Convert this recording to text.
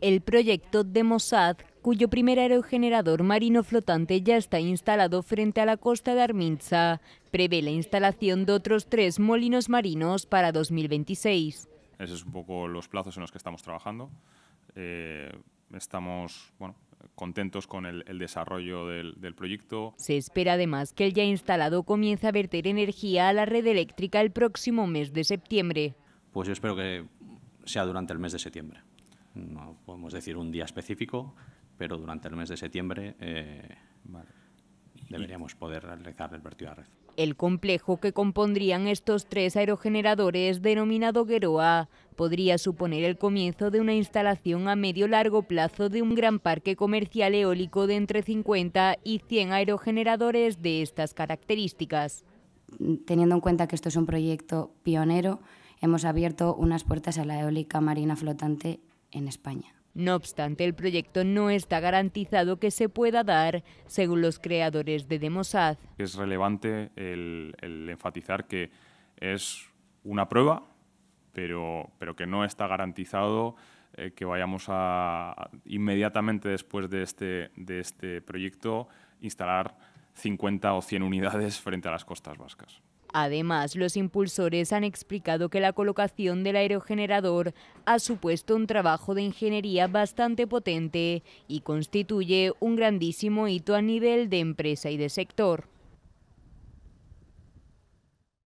El proyecto de Mossad, cuyo primer aerogenerador marino flotante ya está instalado frente a la costa de Arminza, prevé la instalación de otros tres molinos marinos para 2026. Esos es un poco los plazos en los que estamos trabajando. Eh, estamos contentos con el, desarrollo del, del, proyecto. Se espera además que el ya instalado comience a verter energía a la red eléctrica el próximo mes de septiembre. Pues yo espero que sea durante el mes de septiembre no podemos decir un día específico, pero durante el mes de septiembre eh, deberíamos poder realizar el vertido a red. El complejo que compondrían estos tres aerogeneradores, denominado Gueroa, podría suponer el comienzo de una instalación a medio-largo plazo de un gran parque comercial eólico de entre 50 y 100 aerogeneradores de estas características. Teniendo en cuenta que esto es un proyecto pionero, hemos abierto unas puertas a la eólica marina flotante en España. No obstante, el proyecto no está garantizado que se pueda dar, según los creadores de Demosad. Es relevante el, enfatizar que es una prueba, pero, que no está garantizado eh, que vayamos a, inmediatamente después de este, de este proyecto instalar 50 o 100 unidades frente a las costas vascas. Además, los impulsores han explicado que la colocación del aerogenerador ha supuesto un trabajo de ingeniería bastante potente y constituye un grandísimo hito a nivel de empresa y de sector.